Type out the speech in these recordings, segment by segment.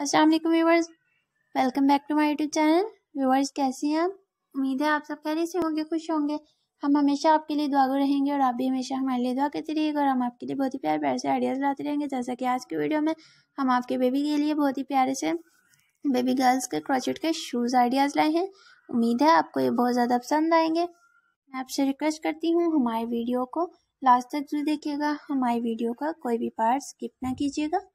Aslam viewers welcome back to my YouTube channel viewers कैसे हैं आप उम्मीद है आप सब खैर से होंगे खुश होंगे हम हमेशा आपके लिए दुआ रहेंगे और आप भी हमेशा हमारे लिए दुआ करते रहिएगा और हम आपके लिए बहुत ही प्यार प्यार से आइडियाज़ लाते रहेंगे जैसा कि आज की वीडियो में हम आपके बेबी के लिए बहुत ही प्यारे से बेबी गर्ल्स के क्रॉचेट के शूज़ आइडियाज़ लाए हैं उम्मीद है आपको ये बहुत ज़्यादा पसंद आएंगे मैं आपसे रिक्वेस्ट करती हूँ हमारे वीडियो को लास्ट तक जरूर देखिएगा हमारी वीडियो का कोई भी पार्ट स्किप ना कीजिएगा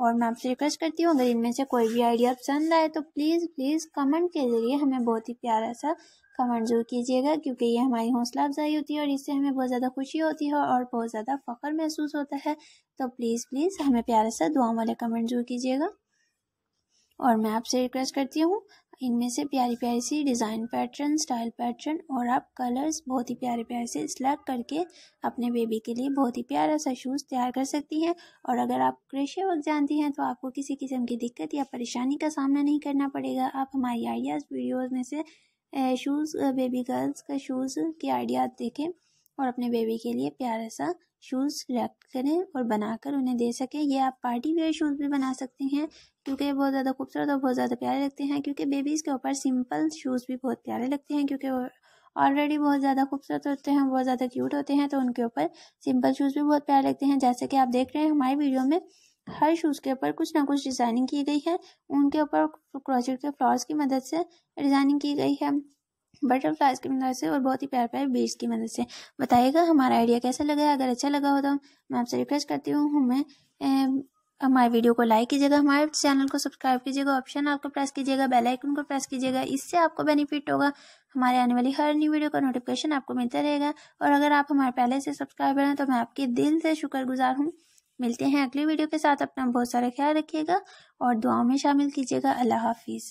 और मैं आपसे रिक्वेस्ट करती हूँ अगर इनमें से कोई भी आइडिया पसंद आए तो प्लीज़ प्लीज़ कमेंट के ज़रिए हमें बहुत ही प्यारा सा कमेंट जरूर कीजिएगा क्योंकि ये हमारी हौसला अफजाई होती है और इससे हमें बहुत ज़्यादा खुशी होती है और बहुत ज़्यादा फ़ख्र महसूस होता है तो प्लीज़ प्लीज़ हमें प्यारा सा दुआ वाले कमेंट जरूर कीजिएगा और मैं आपसे रिक्वेस्ट करती हूँ इनमें से प्यारी प्यारी सी डिज़ाइन पैटर्न स्टाइल पैटर्न और आप कलर्स बहुत ही प्यारे प्यारे से सिलेक्ट करके अपने बेबी के लिए बहुत ही प्यारा सा शूज़ तैयार कर सकती हैं और अगर आप क्रेशे वर्क जानती हैं तो आपको किसी किस्म की दिक्कत या परेशानी का सामना नहीं करना पड़ेगा आप हमारी आइडियाज़ वीडियोज़ में से शूज़ बेबी गर्ल्स का शूज़ के आइडियाज़ देखें और अपने बेबी के लिए प्यारा सा शूज़ रेक्ट करें और बनाकर उन्हें दे सकें ये आप पार्टी वेयर शूज़ भी बना सकते हैं क्योंकि ये बहुत ज़्यादा खूबसूरत और बहुत ज़्यादा प्यारे लगते हैं क्योंकि बेबीज़ के ऊपर सिंपल शूज़ भी बहुत प्यारे लगते हैं क्योंकि वो ऑलरेडी बहुत ज़्यादा खूबसूरत होते हैं बहुत ज़्यादा क्यूट होते हैं तो उनके ऊपर सिंपल शूज़ भी बहुत प्यारे लगते हैं जैसे कि आप देख रहे हैं हमारी वीडियो में हर शूज़ के ऊपर कुछ ना कुछ डिज़ाइनिंग की गई है उनके ऊपर क्रोचेट के फ्लॉर्स की मदद से डिज़ाइनिंग की गई है बटरफ्लाइज की मदद से और बहुत ही प्यार प्यार बीज की मदद से बताइएगा हमारा आइडिया कैसा लगा अगर अच्छा लगा हो तो मैं आपसे रिक्वेस्ट करती हूँ हमें हमारे वीडियो को लाइक कीजिएगा हमारे चैनल को सब्सक्राइब कीजिएगा ऑप्शन आपको प्रेस कीजिएगा बेल आइकन को प्रेस कीजिएगा इससे आपको बेनिफिट होगा हमारे आने वाली हर न्यू वीडियो का नोटिफिकेशन आपको मिलता रहेगा और अगर आप हमारे पहले से सब्सक्राइबर हैं तो मैं आपके दिल से शुक्रगुजार हूँ मिलते हैं अगली वीडियो के साथ अपना बहुत सारा ख्याल रखिएगा और दुआओं में शामिल कीजिएगा अल्लाह हाफिज़